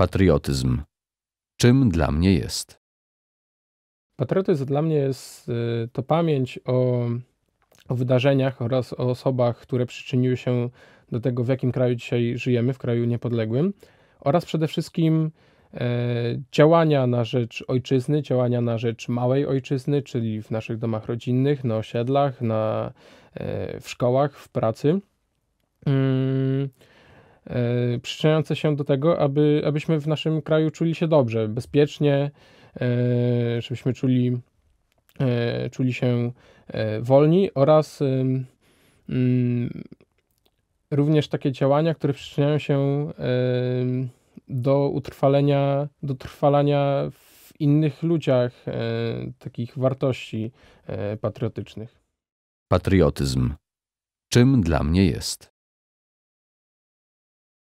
patriotyzm. Czym dla mnie jest? Patriotyzm dla mnie jest y, to pamięć o, o, wydarzeniach oraz o osobach, które przyczyniły się do tego, w jakim kraju dzisiaj żyjemy, w kraju niepodległym, oraz przede wszystkim e, działania na rzecz ojczyzny, działania na rzecz małej ojczyzny, czyli w naszych domach rodzinnych, na osiedlach, na, e, w szkołach, w pracy. Mm E, przyczyniające się do tego, aby, abyśmy w naszym kraju czuli się dobrze, bezpiecznie, e, żebyśmy czuli, e, czuli się wolni oraz mm, również takie działania, które przyczyniają się do utrwalenia, do trwalania w innych ludziach takich wartości patriotycznych. Patriotyzm. Czym dla mnie jest?